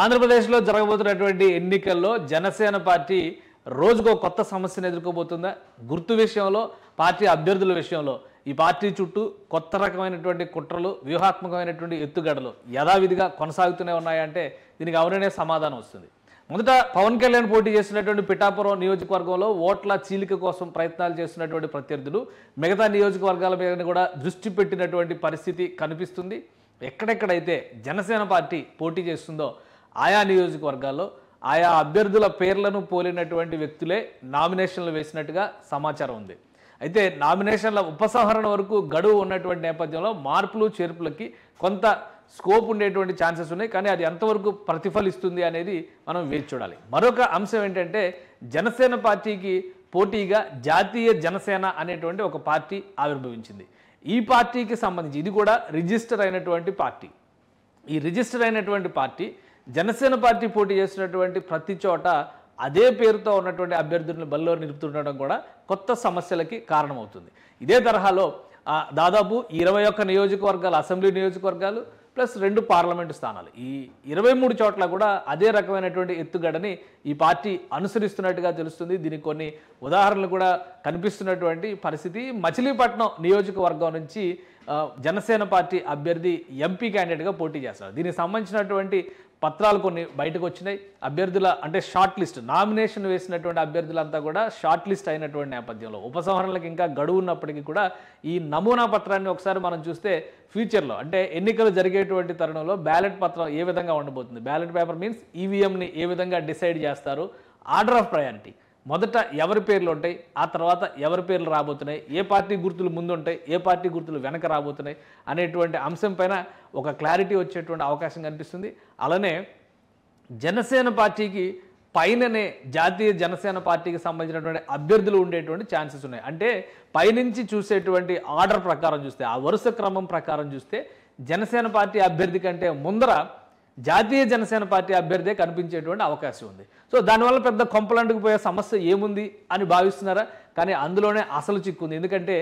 ఆంధ్రప్రదేశ్లో జరగబోతున్నటువంటి ఎన్నికల్లో జనసేన పార్టీ రోజుకో కొత్త సమస్యను ఎదుర్కోబోతుందా గుర్తు విషయంలో పార్టీ అభ్యర్థుల విషయంలో ఈ పార్టీ చుట్టూ కొత్త రకమైనటువంటి కుట్రలు వ్యూహాత్మకమైనటువంటి ఎత్తుగడలు యథావిధిగా కొనసాగుతూనే ఉన్నాయంటే దీనికి అవుననే సమాధానం వస్తుంది మొదట పవన్ కళ్యాణ్ పోటీ చేస్తున్నటువంటి పిఠాపురం నియోజకవర్గంలో ఓట్ల చీలిక కోసం ప్రయత్నాలు చేస్తున్నటువంటి ప్రత్యర్థులు మిగతా నియోజకవర్గాల మీద కూడా దృష్టి పెట్టినటువంటి పరిస్థితి కనిపిస్తుంది ఎక్కడెక్కడైతే జనసేన పార్టీ పోటీ చేస్తుందో ఆయా నియోజకవర్గాల్లో ఆయా అభ్యర్థుల పేర్లను పోలినటువంటి వ్యక్తులే నామినేషన్లు వేసినట్టుగా సమాచారం ఉంది అయితే నామినేషన్ల ఉపసంహరణ వరకు గడువు ఉన్నటువంటి నేపథ్యంలో మార్పులు చేర్పులకి కొంత స్కోప్ ఉండేటువంటి ఛాన్సెస్ ఉన్నాయి కానీ అది ఎంతవరకు ప్రతిఫలిస్తుంది అనేది మనం వేచి చూడాలి మరొక అంశం ఏంటంటే జనసేన పార్టీకి పోటీగా జాతీయ జనసేన అనేటువంటి ఒక పార్టీ ఆవిర్భవించింది ఈ పార్టీకి సంబంధించి ఇది కూడా రిజిస్టర్ అయినటువంటి పార్టీ ఈ రిజిస్టర్ అయినటువంటి పార్టీ జనసేన పార్టీ పోటీ చేసినటువంటి ప్రతి చోట అదే పేరుతో ఉన్నటువంటి అభ్యర్థులను బల్లో నిలుపుతుండడం కూడా కొత్త సమస్యలకి కారణమవుతుంది ఇదే తరహాలో దాదాపు ఇరవై ఒక్క నియోజకవర్గాలు అసెంబ్లీ నియోజకవర్గాలు ప్లస్ రెండు పార్లమెంటు స్థానాలు ఈ ఇరవై మూడు చోట్ల కూడా అదే రకమైనటువంటి ఎత్తుగడని ఈ పార్టీ అనుసరిస్తున్నట్టుగా తెలుస్తుంది దీనికి కొన్ని ఉదాహరణలు కూడా కనిపిస్తున్నటువంటి పరిస్థితి మచిలీపట్నం నియోజకవర్గం నుంచి జనసేన పార్టీ అభ్యర్థి ఎంపీ క్యాండిడేట్గా పోటీ చేస్తారు దీనికి సంబంధించినటువంటి పత్రాలు కొన్ని బయటకు వచ్చినాయి అభ్యర్థుల అంటే షార్ట్ లిస్ట్ నామినేషన్ వేసినటువంటి అభ్యర్థులంతా కూడా షార్ట్ లిస్ట్ అయినటువంటి నేపథ్యంలో ఉపసంహరణలకు ఇంకా గడువు ఉన్నప్పటికీ కూడా ఈ నమూనా పత్రాన్ని ఒకసారి మనం చూస్తే ఫ్యూచర్లో అంటే ఎన్నికలు జరిగేటువంటి తరుణంలో బ్యాలెట్ పత్రం ఏ విధంగా ఉండబోతుంది బ్యాలెట్ పేపర్ మీన్స్ ఈవీఎంని ఏ విధంగా డిసైడ్ చేస్తారు ఆర్డర్ ఆఫ్ ప్రయారిటీ మొదట ఎవరి పేర్లు ఉంటాయి ఆ తర్వాత ఎవరి పేర్లు రాబోతున్నాయి ఏ పార్టీ గుర్తులు ముందుంటాయి ఏ పార్టీ గుర్తులు వెనక రాబోతున్నాయి అనేటువంటి అంశం పైన ఒక క్లారిటీ వచ్చేటువంటి అవకాశం కనిపిస్తుంది అలానే జనసేన పార్టీకి పైననే జాతీయ జనసేన పార్టీకి సంబంధించినటువంటి అభ్యర్థులు ఉండేటువంటి ఛాన్సెస్ ఉన్నాయి అంటే పైనుంచి చూసేటువంటి ఆర్డర్ ప్రకారం చూస్తే ఆ వరుస క్రమం ప్రకారం చూస్తే జనసేన పార్టీ అభ్యర్థి కంటే ముందర జాతీయ జనసేన పార్టీ అభ్యర్థే కనిపించేటువంటి అవకాశం ఉంది సో దానివల్ల పెద్ద కొంపలంటుకు పోయే సమస్య ఏముంది అని భావిస్తున్నారా కానీ అందులోనే అసలు చిక్కుంది ఎందుకంటే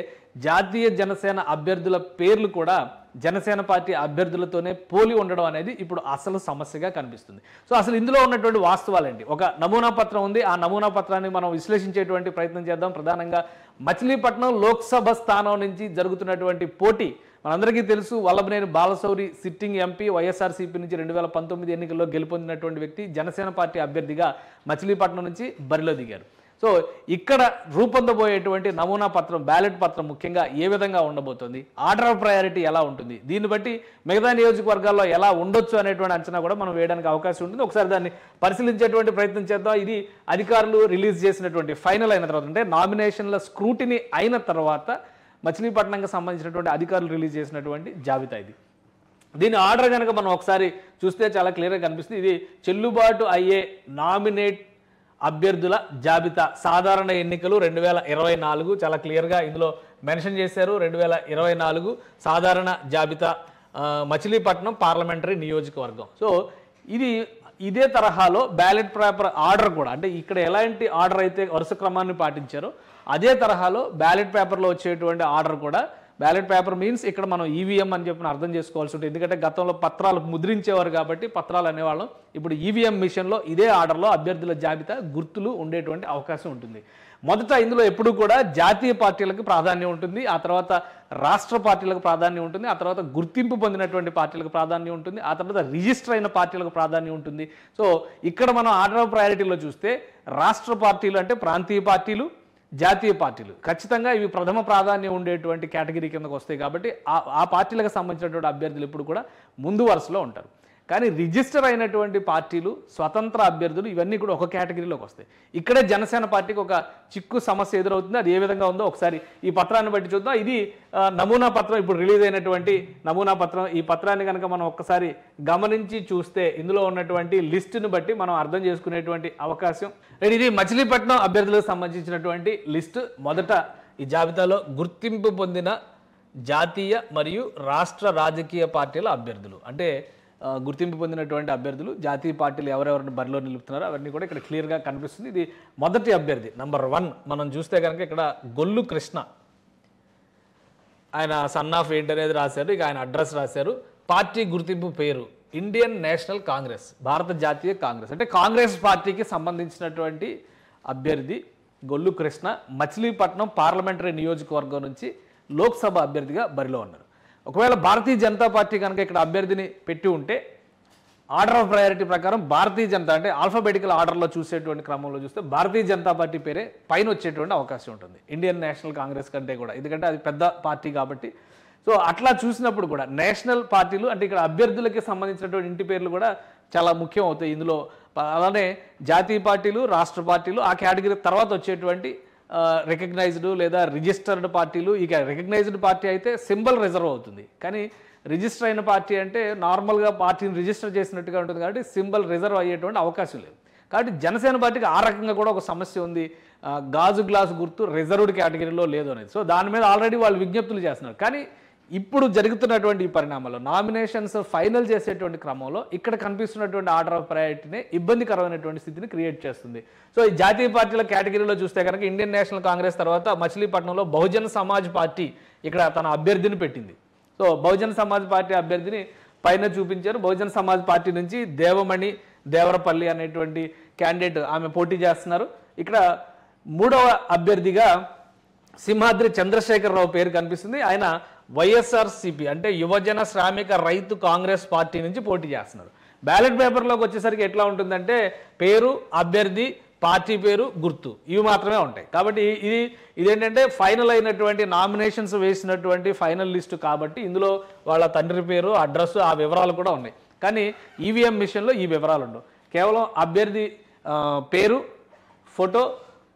జాతీయ జనసేన అభ్యర్థుల పేర్లు కూడా జనసేన పార్టీ అభ్యర్థులతోనే పోలి ఉండడం అనేది ఇప్పుడు అసలు సమస్యగా కనిపిస్తుంది సో అసలు ఇందులో ఉన్నటువంటి వాస్తవాలేంటి ఒక నమూనా పత్రం ఉంది ఆ నమూనా పత్రాన్ని మనం విశ్లేషించేటువంటి ప్రయత్నం చేద్దాం ప్రధానంగా మచిలీపట్నం లోక్సభ స్థానం నుంచి జరుగుతున్నటువంటి పోటీ మనందరికీ తెలుసు Vallabhaneni Balashowry sitting MP YSRCP నుంచి రెండు వేల పంతొమ్మిది ఎన్నికల్లో గెలుపొందినటువంటి వ్యక్తి జనసేన పార్టీ అభ్యర్థిగా మచిలీపట్నం నుంచి బరిలో దిగారు సో ఇక్కడ రూపొందబోయేటువంటి నమూనా పత్రం బ్యాలెట్ పత్రం ముఖ్యంగా ఏ విధంగా ఉండబోతుంది ఆర్డర్ ఆఫ్ ప్రయారిటీ ఎలా ఉంటుంది దీన్ని బట్టి మిగతా నియోజకవర్గాల్లో ఎలా ఉండొచ్చు అనేటువంటి అంచనా కూడా మనం వేయడానికి అవకాశం ఉంటుంది ఒకసారి దాన్ని పరిశీలించేటువంటి ప్రయత్నం చేద్దాం ఇది అధికారులు రిలీజ్ చేసినటువంటి ఫైనల్ అయిన తర్వాత అంటే నామినేషన్ల స్క్రూటినీ అయిన తర్వాత మచిలీపట్నంకి సంబంధించినటువంటి అధికారులు రిలీజ్ చేసినటువంటి జాబితా ఇది దీని ఆర్డర్ కనుక మనం ఒకసారి చూస్తే చాలా క్లియర్గా కనిపిస్తుంది ఇది చెల్లుబాటు అయ్యే నామినేట్ అభ్యర్థుల జాబితా సాధారణ ఎన్నికలు రెండు వేల ఇరవై నాలుగు చాలా క్లియర్గా ఇందులో మెన్షన్ చేశారు రెండు వేల ఇరవై నాలుగు సాధారణ జాబితా మచిలీపట్నం పార్లమెంటరీ నియోజకవర్గం సో ఇది ఇదే తరహాలో బ్యాలెట్ పేపర్ ఆర్డర్ కూడా అంటే ఇక్కడ ఎలాంటి ఆర్డర్ అయితే వరుస క్రమాన్ని పాటించారో అదే తరహాలో బ్యాలెట్ పేపర్లో వచ్చేటువంటి ఆర్డర్ కూడా బ్యాలెట్ పేపర్ మీన్స్ ఇక్కడ మనం ఈవీఎం e అని చెప్పిన అర్థం చేసుకోవాల్సి ఉంటుంది ఎందుకంటే గతంలో పత్రాలు ముద్రించేవారు కాబట్టి పత్రాలు అనేవాళ్ళం ఇప్పుడు ఈవీఎం e మిషన్లో ఇదే ఆర్డర్లో అభ్యర్థుల జాబితా గుర్తులు ఉండేటువంటి అవకాశం ఉంటుంది మొదట ఇందులో ఎప్పుడు కూడా జాతీయ పార్టీలకు ప్రాధాన్యం ఉంటుంది ఆ తర్వాత రాష్ట్ర పార్టీలకు ప్రాధాన్యం ఉంటుంది ఆ తర్వాత గుర్తింపు పొందినటువంటి పార్టీలకు ప్రాధాన్యం ఉంటుంది ఆ తర్వాత రిజిస్టర్ అయిన పార్టీలకు ప్రాధాన్యం ఉంటుంది సో ఇక్కడ మనం ఆర్డర్ ఆఫ్ ప్రయారిటీలో చూస్తే రాష్ట్ర పార్టీలు అంటే ప్రాంతీయ పార్టీలు జాతీయ పార్టీలు ఖచ్చితంగా ఇవి ప్రథమ ప్రాధాన్యం ఉండేటువంటి కేటగిరీ కిందకు వస్తాయి కాబట్టి ఆ పార్టీలకు సంబంధించినటువంటి అభ్యర్థులు ఇప్పుడు కూడా ముందు వరుసలో ఉంటారు కానీ రిజిస్టర్ అయినటువంటి పార్టీలు స్వతంత్ర అభ్యర్థులు ఇవన్నీ కూడా ఒక కేటగిరీలోకి వస్తాయి ఇక్కడే జనసేన పార్టీకి ఒక చిక్కు సమస్య ఎదురవుతుంది అది ఏ విధంగా ఉందో ఒకసారి ఈ పత్రాన్ని బట్టి చూద్దాం ఇది నమూనా పత్రం ఇప్పుడు రిలీజ్ అయినటువంటి నమూనా పత్రం ఈ పత్రాన్ని కనుక మనం ఒక్కసారి గమనించి చూస్తే ఇందులో ఉన్నటువంటి లిస్టును బట్టి మనం అర్థం చేసుకునేటువంటి అవకాశం ఇది మచిలీపట్నం అభ్యర్థులకు సంబంధించినటువంటి లిస్టు మొదట ఈ జాబితాలో గుర్తింపు పొందిన జాతీయ మరియు రాష్ట్ర రాజకీయ పార్టీల అభ్యర్థులు అంటే గుర్తింపు పొందినటువంటి అభ్యర్థులు జాతీయ పార్టీలు ఎవరెవరిని బరిలో నిలుపుతున్నారో అవన్నీ కూడా ఇక్కడ క్లియర్గా కనిపిస్తుంది ఇది మొదటి అభ్యర్థి నంబర్ వన్ మనం చూస్తే కనుక ఇక్కడ గొల్లు కృష్ణ ఆయన సన్ ఆఫ్ ఏంటి అనేది రాశారు ఇక ఆయన అడ్రస్ రాశారు పార్టీ గుర్తింపు పేరు ఇండియన్ నేషనల్ కాంగ్రెస్ భారత జాతీయ కాంగ్రెస్ అంటే కాంగ్రెస్ పార్టీకి సంబంధించినటువంటి అభ్యర్థి గొల్లు కృష్ణ మచిలీపట్నం పార్లమెంటరీ నియోజకవర్గం నుంచి లోక్సభ అభ్యర్థిగా బరిలో ఉన్నారు ఒకవేళ భారతీయ జనతా పార్టీ కనుక ఇక్కడ అభ్యర్థిని పెట్టి ఉంటే ఆర్డర్ ఆఫ్ ప్రయారిటీ ప్రకారం భారతీయ జనతా అంటే ఆల్ఫాబెటికల్ ఆర్డర్లో చూసేటువంటి క్రమంలో చూస్తే భారతీయ జనతా పార్టీ పేరే పైన వచ్చేటువంటి అవకాశం ఉంటుంది ఇండియన్ నేషనల్ కాంగ్రెస్ కంటే కూడా ఎందుకంటే అది పెద్ద పార్టీ కాబట్టి సో అట్లా చూసినప్పుడు కూడా నేషనల్ పార్టీలు అంటే ఇక్కడ అభ్యర్థులకి సంబంధించినటువంటి ఇంటి పేర్లు కూడా చాలా ముఖ్యం అవుతాయి ఇందులో అలానే జాతీయ పార్టీలు రాష్ట్ర పార్టీలు ఆ కేటగిరీ తర్వాత వచ్చేటువంటి రికగ్నైజ్డ్ లేదా రిజిస్టర్డ్ పార్టీలు ఇక రికగ్నైజ్డ్ పార్టీ అయితే సింబల్ రిజర్వ్ అవుతుంది కానీ రిజిస్టర్ అయిన పార్టీ అంటే నార్మల్గా పార్టీని రిజిస్టర్ చేసినట్టుగా ఉంటుంది కాబట్టి సింబల్ రిజర్వ్ అయ్యేటువంటి అవకాశం లేదు కాబట్టి జనసేన పార్టీకి ఆ రకంగా కూడా ఒక సమస్య ఉంది గాజు గ్లాసు గుర్తు రిజర్వ్డ్ కేటగిరీలో లేదు అనేది సో దాని మీద ఆల్రెడీ వాళ్ళు విజ్ఞప్తులు చేస్తున్నారు కానీ ఇప్పుడు జరుగుతున్నటువంటి ఈ పరిణామాల్లో నామినేషన్స్ ఫైనల్ చేసేటువంటి క్రమంలో ఇక్కడ కనిపిస్తున్నటువంటి ఆర్డర్ ఆఫ్ ప్రయారిటీని ఇబ్బందికరమైనటువంటి స్థితిని క్రియేట్ చేస్తుంది సో ఈ జాతీయ పార్టీల కేటగిరీలో చూస్తే కనుక ఇండియన్ నేషనల్ కాంగ్రెస్ తర్వాత మచిలీపట్నంలో బహుజన సమాజ్ పార్టీ ఇక్కడ తన అభ్యర్థిని పెట్టింది సో బహుజన సమాజ్ పార్టీ అభ్యర్థిని పైన చూపించారు బహుజన సమాజ్ పార్టీ నుంచి దేవమణి దేవరపల్లి అనేటువంటి క్యాండిడేట్ ఆమె పోటీ చేస్తున్నారు ఇక్కడ మూడవ అభ్యర్థిగా సింహాద్రి చంద్రశేఖరరావు పేరు కనిపిస్తుంది ఆయన వైఎస్ఆర్సిపి అంటే యువజన శ్రామిక రైతు కాంగ్రెస్ పార్టీ నుంచి పోటీ చేస్తున్నారు బ్యాలెట్ పేపర్లోకి వచ్చేసరికి ఎట్లా ఉంటుందంటే పేరు అభ్యర్థి పార్టీ పేరు గుర్తు ఇవి మాత్రమే ఉంటాయి కాబట్టి ఇది ఇదేంటంటే ఫైనల్ అయినటువంటి నామినేషన్స్ వేసినటువంటి ఫైనల్ లిస్టు కాబట్టి ఇందులో వాళ్ళ తండ్రి పేరు అడ్రస్ ఆ వివరాలు కూడా ఉన్నాయి కానీ ఈవీఎం మిషన్లో ఈ వివరాలు ఉండవు కేవలం అభ్యర్థి పేరు ఫోటో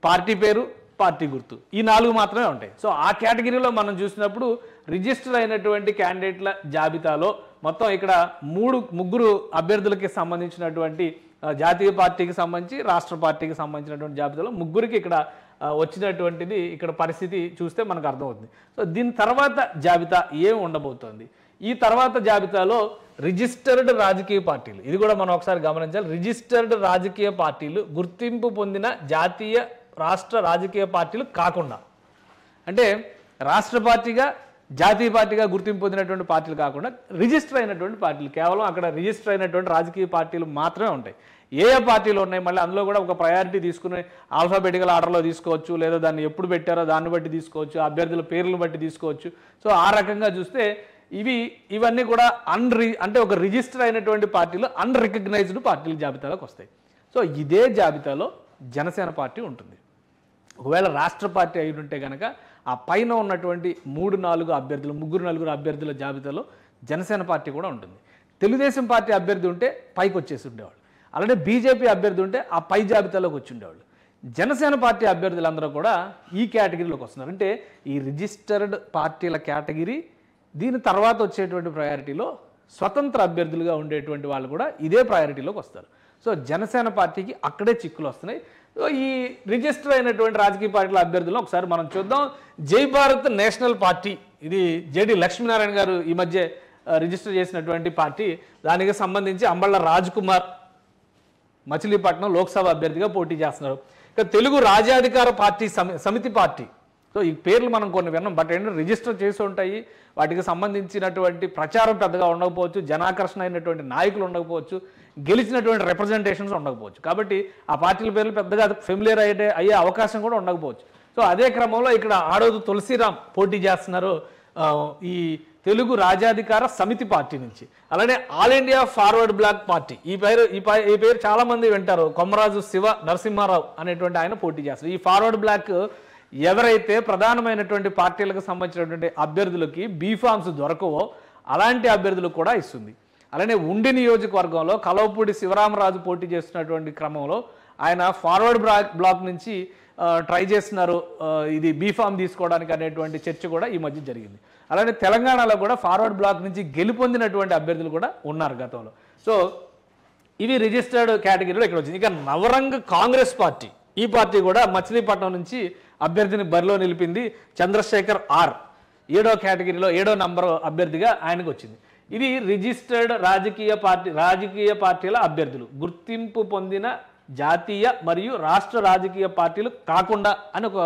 పార్టీ పేరు పార్టీ గుర్తు ఈ నాలుగు మాత్రమే ఉంటాయి సో ఆ కేటగిరీలో మనం చూసినప్పుడు రిజిస్టర్ అయినటువంటి క్యాండిడేట్ల జాబితాలో మొత్తం ఇక్కడ మూడు ముగ్గురు అభ్యర్థులకి సంబంధించినటువంటి జాతీయ పార్టీకి సంబంధించి రాష్ట్ర పార్టీకి సంబంధించినటువంటి జాబితాలో ముగ్గురికి ఇక్కడ వచ్చినటువంటిది ఇక్కడ పరిస్థితి చూస్తే మనకు అర్థమవుతుంది సో దీని తర్వాత జాబితా ఏం ఉండబోతోంది ఈ తర్వాత జాబితాలో రిజిస్టర్డ్ రాజకీయ పార్టీలు ఇది కూడా మనం ఒకసారి గమనించాలి రిజిస్టర్డ్ రాజకీయ పార్టీలు గుర్తింపు పొందిన జాతీయ రాష్ట్ర రాజకీయ పార్టీలు కాకుండా అంటే రాష్ట్ర పార్టీగా జాతీయ పార్టీగా గుర్తింపు పొందినటువంటి పార్టీలు కాకుండా రిజిస్టర్ అయినటువంటి పార్టీలు కేవలం అక్కడ రిజిస్టర్ అయినటువంటి రాజకీయ పార్టీలు మాత్రమే ఉంటాయి ఏ ఏ పార్టీలు ఉన్నాయి మళ్ళీ అందులో కూడా ఒక ప్రయారిటీ తీసుకుని ఆల్ఫాబెటికల్ ఆర్డర్లో తీసుకోవచ్చు లేదా దాన్ని ఎప్పుడు పెట్టారో దాన్ని బట్టి తీసుకోవచ్చు అభ్యర్థుల పేర్లను బట్టి తీసుకోవచ్చు సో ఆ రకంగా చూస్తే ఇవి ఇవన్నీ కూడా అన్ అంటే ఒక రిజిస్టర్ అయినటువంటి పార్టీలు అన్ రికగ్నైజ్డ్ పార్టీల జాబితాలోకి వస్తాయి సో ఇదే జాబితాలో జనసేన పార్టీ ఉంటుంది ఒకవేళ రాష్ట్ర పార్టీ అయి ఉంటే కనుక ఆ పైన ఉన్నటువంటి మూడు నాలుగు అభ్యర్థులు ముగ్గురు నలుగురు అభ్యర్థుల జాబితాలో జనసేన పార్టీ కూడా ఉంటుంది తెలుగుదేశం పార్టీ అభ్యర్థి ఉంటే పైకి వచ్చేసి ఉండేవాళ్ళు అలానే బీజేపీ అభ్యర్థి ఉంటే ఆ పై జాబితాలోకి వచ్చి ఉండేవాళ్ళు జనసేన పార్టీ అభ్యర్థులందరూ కూడా ఈ కేటగిరీలోకి వస్తున్నారు అంటే ఈ రిజిస్టర్డ్ పార్టీల కేటగిరీ దీని తర్వాత వచ్చేటువంటి ప్రయారిటీలో స్వతంత్ర అభ్యర్థులుగా ఉండేటువంటి వాళ్ళు కూడా ఇదే ప్రయారిటీలోకి వస్తారు సో జనసేన పార్టీకి అక్కడే చిక్కులు వస్తున్నాయి ఈ రిజిస్టర్ అయినటువంటి రాజకీయ పార్టీల అభ్యర్థులను ఒకసారి మనం చూద్దాం జై భారత్ నేషనల్ పార్టీ ఇది జేడి లక్ష్మీనారాయణ గారు ఈ మధ్య రిజిస్టర్ చేసినటువంటి పార్టీ దానికి సంబంధించి అంబళ్ళ రాజ్ కుమార్ మచిలీపట్నం లోక్సభ అభ్యర్థిగా పోటీ చేస్తున్నారు ఇక తెలుగు రాజ్యాధికార పార్టీ సమితి పార్టీ సో ఈ పేర్లు మనం కొన్ని విన్నాం బట్ ఏంటంటే రిజిస్టర్ చేసి ఉంటాయి వాటికి సంబంధించినటువంటి ప్రచారం పెద్దగా ఉండకపోవచ్చు జనాకర్షణ అయినటువంటి నాయకులు ఉండకపోవచ్చు గెలిచినటువంటి రిప్రజెంటేషన్స్ ఉండకపోవచ్చు కాబట్టి ఆ పార్టీల పేర్లు పెద్దగా ఫెమిలియర్ అయ్యే అయ్యే అవకాశం కూడా ఉండకపోవచ్చు సో అదే క్రమంలో ఇక్కడ ఆడోదు తులసిరామ్ పోటీ చేస్తున్నారు ఈ తెలుగు రాజాధికార సమితి పార్టీ నుంచి అలానే all India forward bloc party ఈ పేరు ఈ ఈ పేరు చాలామంది వింటారు కొమరాజు శివ నరసింహారావు అనేటువంటి ఆయన పోటీ చేస్తారు ఈ ఫార్వర్డ్ బ్లాక్ ఎవరైతే ప్రధానమైనటువంటి పార్టీలకు సంబంధించినటువంటి అభ్యర్థులకి బీఫామ్స్ దొరకవో అలాంటి అభ్యర్థులకు కూడా ఇస్తుంది అలానే ఉండి నియోజకవర్గంలో కలవపూడి శివరామరాజు పోటీ చేస్తున్నటువంటి క్రమంలో ఆయన ఫార్వర్డ్ బ్లాక్ బ్లాక్ నుంచి ట్రై చేస్తున్నారు ఇది బీఫామ్ తీసుకోవడానికి అనేటువంటి చర్చ కూడా ఈ మధ్య జరిగింది అలానే తెలంగాణలో కూడా ఫార్వర్డ్ బ్లాక్ నుంచి గెలుపొందినటువంటి అభ్యర్థులు కూడా ఉన్నారు గతంలో సో ఇవి రిజిస్టర్డ్ కేటగిరీలో ఇక్కడ వచ్చింది ఇక నవరంగ కాంగ్రెస్ పార్టీ ఈ పార్టీ కూడా మచిలీపట్నం నుంచి అభ్యర్థిని బరిలో నిలిపింది చంద్రశేఖర్ ఆర్ ఏడో కేటగిరీలో ఏడో నంబర్ అభ్యర్థిగా ఆయనకు వచ్చింది ఇది రిజిస్టర్డ్ రాజకీయ పార్టీ రాజకీయ పార్టీల అభ్యర్థులు గుర్తింపు పొందిన జాతీయ మరియు రాష్ట్ర రాజకీయ పార్టీలు కాకుండా అని ఒక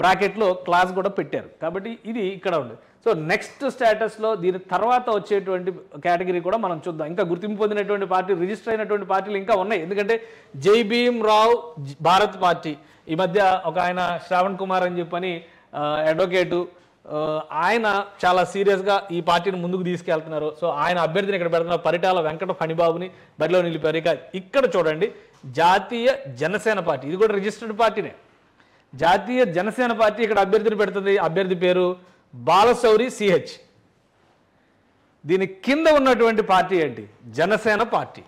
బ్రాకెట్లో క్లాస్ కూడా పెట్టారు కాబట్టి ఇది ఇక్కడ ఉంది సో నెక్స్ట్ స్టేటస్లో దీని తర్వాత వచ్చేటువంటి కేటగిరీ కూడా మనం చూద్దాం ఇంకా గుర్తింపు పొందినటువంటి పార్టీ రిజిస్టర్ అయినటువంటి పార్టీలు ఇంకా ఉన్నాయి ఎందుకంటే జై భీమ్ రావు భారత్ పార్టీ ఈ మధ్య ఒక ఆయన శ్రావణ్ కుమార్ అని చెప్పని అడ్వకేటు ఆయన చాలా సీరియస్గా ఈ పార్టీని ముందుకు తీసుకెళ్తున్నారు సో ఆయన అభ్యర్థిని ఇక్కడ పెడుతున్నారు పరిటాల వెంకట ఫణిబాబుని బరిలో నిలిపారు ఇక ఇక్కడ చూడండి జాతీయ జనసేన పార్టీ ఇది కూడా రిజిస్టర్డ్ పార్టీనే జాతీయ జనసేన పార్టీ ఇక్కడ అభ్యర్థిని పెడుతుంది అభ్యర్థి పేరు బాలశౌరి సిహెచ్ దీని కింద ఉన్నటువంటి పార్టీ ఏంటి జనసేన పార్టీ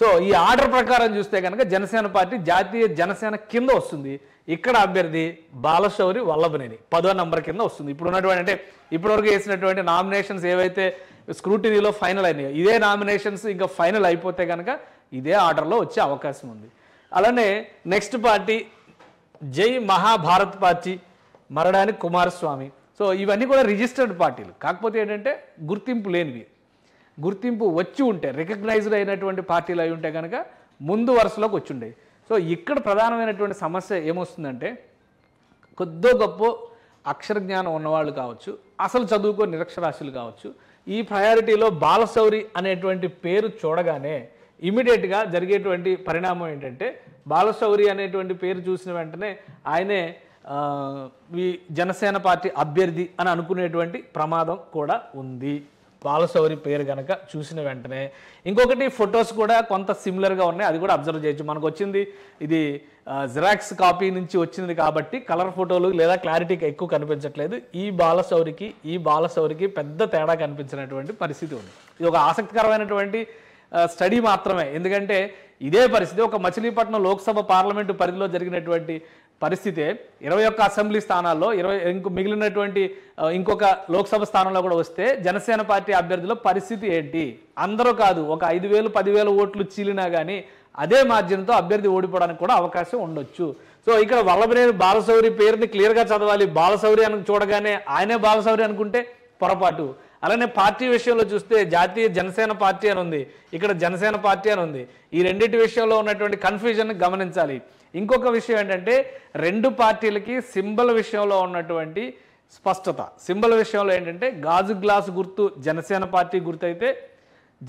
సో ఈ ఆర్డర్ ప్రకారం చూస్తే కనుక జనసేన పార్టీ జాతీయ జనసేన కింద వస్తుంది ఇక్కడ అభ్యర్థి బాలశౌరి వల్లభనేని పదో నంబర్ కింద వస్తుంది ఇప్పుడు ఉన్నటువంటి అంటే ఇప్పటివరకు వేసినటువంటి నామినేషన్స్ ఏవైతే స్క్రూటినీలో ఫైనల్ అయినాయో ఇదే నామినేషన్స్ ఇంకా ఫైనల్ అయిపోతే కనుక ఇదే ఆర్డర్లో వచ్చే అవకాశం ఉంది అలానే నెక్స్ట్ పార్టీ జై మహాభారత్ పార్టీ మరణానికి కుమారస్వామి సో ఇవన్నీ కూడా రిజిస్టర్డ్ పార్టీలు కాకపోతే ఏంటంటే గుర్తింపు లేనివి గుర్తింపు వచ్చి ఉంటే రికగ్నైజ్డ్ అయినటువంటి పార్టీలు అయి ఉంటే కనుక ముందు వరుసలోకి వచ్చి ఉండేవి సో ఇక్కడ ప్రధానమైనటువంటి సమస్య ఏమొస్తుందంటే కొద్దో గొప్ప అక్షర జ్ఞానం ఉన్నవాళ్ళు కావచ్చు అసలు చదువుకో నిరక్షరాస్యులు కావచ్చు ఈ ప్రయారిటీలో బాలశౌరి అనేటువంటి పేరు చూడగానే ఇమీడియట్గా జరిగేటువంటి పరిణామం ఏంటంటే బాలశౌరి అనేటువంటి పేరు చూసిన వెంటనే ఆయనే ఈ జనసేన పార్టీ అభ్యర్థి అని అనుకునేటువంటి ప్రమాదం కూడా ఉంది బాలసౌరి పేరు కనుక చూసిన వెంటనే ఇంకొకటి ఫొటోస్ కూడా కొంత సిమిలర్గా ఉన్నాయి అది కూడా అబ్జర్వ్ చేయొచ్చు మనకు వచ్చింది ఇది జిరాక్స్ కాపీ నుంచి వచ్చింది కాబట్టి కలర్ ఫోటోలు లేదా క్లారిటీకి ఎక్కువ కనిపించట్లేదు ఈ బాలసౌరికి ఈ బాలశౌరికి పెద్ద తేడా కనిపించినటువంటి పరిస్థితి ఉంది ఇది ఒక ఆసక్తికరమైనటువంటి స్టడీ మాత్రమే ఎందుకంటే ఇదే పరిస్థితి ఒక మచిలీపట్నం లోక్సభ పార్లమెంటు పరిధిలో జరిగినటువంటి పరిస్థితే ఇరవై ఒక్క అసెంబ్లీ స్థానాల్లో ఇరవై ఇంకో మిగిలినటువంటి ఇంకొక లోక్సభ స్థానంలో కూడా వస్తే జనసేన పార్టీ అభ్యర్థుల పరిస్థితి ఏంటి అందరూ కాదు ఒక ఐదు వేలు పదివేల ఓట్లు చీలినా కానీ అదే మార్జిన్తో అభ్యర్థి ఓడిపోవడానికి కూడా అవకాశం ఉండొచ్చు సో ఇక్కడ వల్లభనేని బాలశౌరి పేరుని క్లియర్గా చదవాలి బాలశౌరి అని చూడగానే ఆయనే బాలశౌరి అనుకుంటే పొరపాటు అలానే పార్టీ విషయంలో చూస్తే జాతీయ జనసేన పార్టీ అని ఉంది ఇక్కడ జనసేన పార్టీ అని ఉంది ఈ రెండింటి విషయంలో ఉన్నటువంటి కన్ఫ్యూజన్ గమనించాలి ఇంకొక విషయం ఏంటంటే రెండు పార్టీలకి సింబల్ విషయంలో ఉన్నటువంటి స్పష్టత సింబల్ విషయంలో ఏంటంటే గాజు గ్లాస్ గుర్తు జనసేన పార్టీ గుర్తు అయితే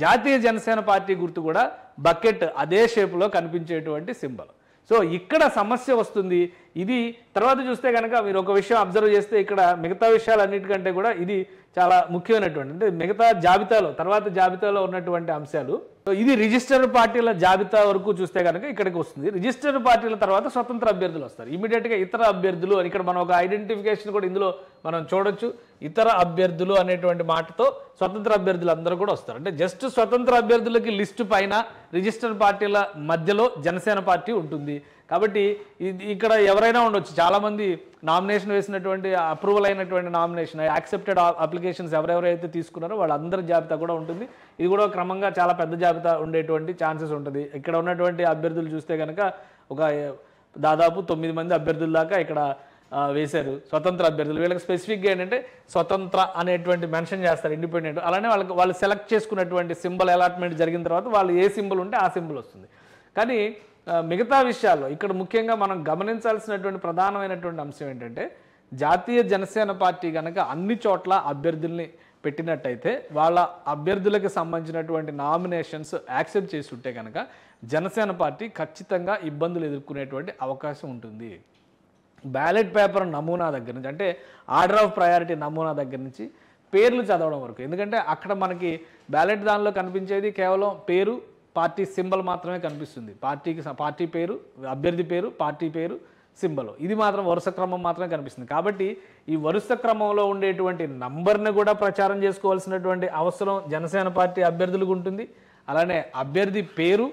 జాతీయ జనసేన పార్టీ గుర్తు కూడా బకెట్ అదే షేపులో కనిపించేటువంటి సింబల్ సో ఇక్కడ సమస్య వస్తుంది ఇది తర్వాత చూస్తే కనుక మీరు ఒక విషయం అబ్జర్వ్ చేస్తే ఇక్కడ మిగతా విషయాలన్నిటికంటే కూడా ఇది చాలా ముఖ్యమైనటువంటి అంటే మిగతా జాబితాలో తర్వాత జాబితాలో ఉన్నటువంటి అంశాలు ఇది రిజిస్టర్డ్ పార్టీల జాబితా వరకు చూస్తే కనుక ఇక్కడికి వస్తుంది రిజిస్టర్డ్ పార్టీల తర్వాత స్వతంత్ర అభ్యర్థులు వస్తారు గా ఇతర అభ్యర్థులు అని ఇక్కడ మనం ఒక ఐడెంటిఫికేషన్ కూడా ఇందులో మనం చూడొచ్చు ఇతర అభ్యర్థులు అనేటువంటి మాటతో స్వతంత్ర అభ్యర్థులు అందరూ కూడా వస్తారు అంటే జస్ట్ స్వతంత్ర అభ్యర్థులకి లిస్టు పైన రిజిస్టర్డ్ పార్టీల మధ్యలో జనసేన పార్టీ ఉంటుంది కాబట్టి ఇక్కడ ఎవరైనా ఉండొచ్చు చాలామంది నామినేషన్ వేసినటువంటి అప్రూవల్ అయినటువంటి నామినేషన్ యాక్సెప్టెడ్ అప్లికేషన్స్ ఎవరెవరైతే తీసుకున్నారో వాళ్ళందరి జాబితా కూడా ఉంటుంది ఇది కూడా క్రమంగా చాలా పెద్ద జాబితా ఉండేటువంటి ఛాన్సెస్ ఉంటుంది ఇక్కడ ఉన్నటువంటి అభ్యర్థులు చూస్తే కనుక ఒక దాదాపు తొమ్మిది మంది అభ్యర్థుల దాకా ఇక్కడ వేశారు స్వతంత్ర అభ్యర్థులు వీళ్ళకి స్పెసిఫిక్గా ఏంటంటే స్వతంత్ర అనేటువంటి మెన్షన్ చేస్తారు ఇండిపెండెంట్ అలానే వాళ్ళకి వాళ్ళు సెలెక్ట్ చేసుకున్నటువంటి సింబల్ అలాట్మెంట్ జరిగిన తర్వాత వాళ్ళు ఏ సింబల్ ఉంటే ఆ సింబల్ వస్తుంది కానీ మిగతా విషయాల్లో ఇక్కడ ముఖ్యంగా మనం గమనించాల్సినటువంటి ప్రధానమైనటువంటి అంశం ఏంటంటే జాతీయ జనసేన పార్టీ కనుక అన్ని చోట్ల అభ్యర్థుల్ని పెట్టినట్టయితే వాళ్ళ అభ్యర్థులకు సంబంధించినటువంటి నామినేషన్స్ యాక్సెప్ట్ చేసి ఉంటే కనుక జనసేన పార్టీ ఖచ్చితంగా ఇబ్బందులు ఎదుర్కొనేటువంటి అవకాశం ఉంటుంది బ్యాలెట్ పేపర్ నమూనా దగ్గర నుంచి అంటే ఆర్డర్ ఆఫ్ ప్రయారిటీ నమూనా దగ్గర నుంచి పేర్లు చదవడం వరకు ఎందుకంటే అక్కడ మనకి బ్యాలెట్ దానిలో కనిపించేది కేవలం పేరు పార్టీ సింబల్ మాత్రమే కనిపిస్తుంది పార్టీకి పార్టీ పేరు అభ్యర్థి పేరు పార్టీ పేరు సింబల్ ఇది మాత్రం వరుస క్రమం మాత్రమే కనిపిస్తుంది కాబట్టి ఈ వరుస క్రమంలో ఉండేటువంటి నంబర్ని కూడా ప్రచారం చేసుకోవాల్సినటువంటి అవసరం జనసేన పార్టీ అభ్యర్థులకు ఉంటుంది అలానే అభ్యర్థి పేరు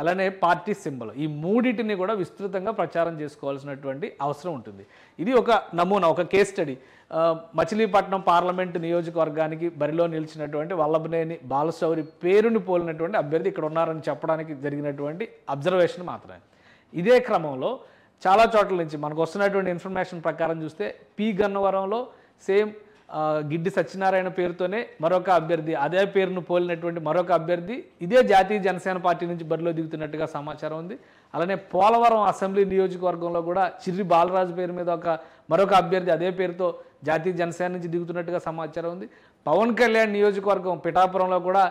అలానే పార్టీ సింబల్ ఈ మూడింటిని కూడా విస్తృతంగా ప్రచారం చేసుకోవాల్సినటువంటి అవసరం ఉంటుంది ఇది ఒక నమూనా ఒక కేస్ స్టడీ మచిలీపట్నం పార్లమెంటు నియోజకవర్గానికి బరిలో నిలిచినటువంటి వల్లభనేని బాలశౌరి పేరుని పోలినటువంటి అభ్యర్థి ఇక్కడ ఉన్నారని చెప్పడానికి జరిగినటువంటి అబ్జర్వేషన్ మాత్రమే ఇదే క్రమంలో చాలా చోట్ల నుంచి మనకు వస్తున్నటువంటి ఇన్ఫర్మేషన్ ప్రకారం చూస్తే పి గన్నవరంలో సేమ్ గిడ్డి సత్యనారాయణ పేరుతోనే మరొక అభ్యర్థి అదే పేరును పోలినటువంటి మరొక అభ్యర్థి ఇదే జాతీయ జనసేన పార్టీ నుంచి బరిలో దిగుతున్నట్టుగా సమాచారం ఉంది అలానే పోలవరం అసెంబ్లీ నియోజకవర్గంలో కూడా చిర్రి బాలరాజు పేరు మీద ఒక మరొక అభ్యర్థి అదే పేరుతో జాతీయ జనసేన నుంచి దిగుతున్నట్టుగా సమాచారం ఉంది పవన్ కళ్యాణ్ నియోజకవర్గం పిఠాపురంలో కూడా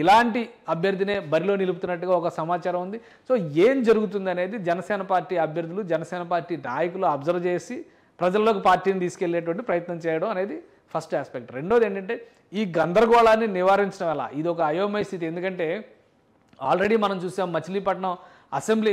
ఇలాంటి అభ్యర్థినే బరిలో నిలుపుతున్నట్టుగా ఒక సమాచారం ఉంది సో ఏం జరుగుతుంది అనేది జనసేన పార్టీ అభ్యర్థులు జనసేన పార్టీ నాయకులు అబ్జర్వ్ చేసి ప్రజల్లోకి పార్టీని తీసుకెళ్లేటువంటి ప్రయత్నం చేయడం అనేది ఫస్ట్ ఆస్పెక్ట్ రెండోది ఏంటంటే ఈ గందరగోళాన్ని నివారించడం ఎలా ఇది ఒక అయోమయ స్థితి ఎందుకంటే ఆల్రెడీ మనం చూసాం మచిలీపట్నం అసెంబ్లీ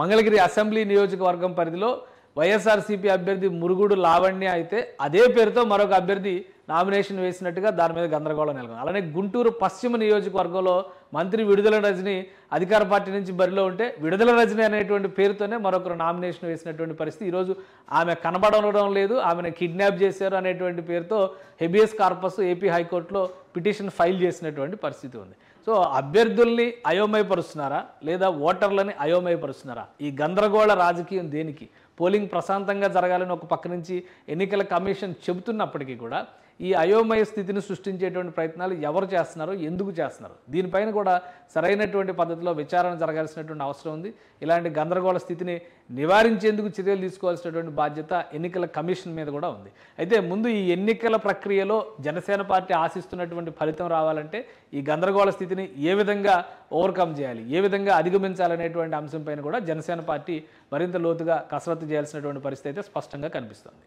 మంగళగిరి అసెంబ్లీ నియోజకవర్గం పరిధిలో వైఎస్ఆర్సీపీ అభ్యర్థి మురుగుడు లావణ్య అయితే అదే పేరుతో మరొక అభ్యర్థి నామినేషన్ వేసినట్టుగా దాని మీద గందరగోళం నెలకొంది అలానే గుంటూరు పశ్చిమ నియోజకవర్గంలో మంత్రి విడుదల రజని అధికార పార్టీ నుంచి బరిలో ఉంటే విడుదల రజని అనేటువంటి పేరుతోనే మరొకరు నామినేషన్ వేసినటువంటి పరిస్థితి ఈరోజు ఆమె కనబడడం లేదు ఆమెను కిడ్నాప్ చేశారు అనేటువంటి పేరుతో హెబియస్ కార్పస్ ఏపీ హైకోర్టులో పిటిషన్ ఫైల్ చేసినటువంటి పరిస్థితి ఉంది సో అభ్యర్థుల్ని అయోమయపరుస్తున్నారా లేదా ఓటర్లని అయోమయపరుస్తున్నారా ఈ గందరగోళ రాజకీయం దేనికి పోలింగ్ ప్రశాంతంగా జరగాలని ఒక పక్క నుంచి ఎన్నికల కమిషన్ చెబుతున్నప్పటికీ కూడా ఈ అయోమయ స్థితిని సృష్టించేటువంటి ప్రయత్నాలు ఎవరు చేస్తున్నారో ఎందుకు చేస్తున్నారు దీనిపైన కూడా సరైనటువంటి పద్ధతిలో విచారణ జరగాల్సినటువంటి అవసరం ఉంది ఇలాంటి గందరగోళ స్థితిని నివారించేందుకు చర్యలు తీసుకోవాల్సినటువంటి బాధ్యత ఎన్నికల కమిషన్ మీద కూడా ఉంది అయితే ముందు ఈ ఎన్నికల ప్రక్రియలో జనసేన పార్టీ ఆశిస్తున్నటువంటి ఫలితం రావాలంటే ఈ గందరగోళ స్థితిని ఏ విధంగా ఓవర్కమ్ చేయాలి ఏ విధంగా అధిగమించాలనేటువంటి అంశంపైన కూడా జనసేన పార్టీ మరింత లోతుగా కసరత్తు చేయాల్సినటువంటి పరిస్థితి అయితే స్పష్టంగా కనిపిస్తుంది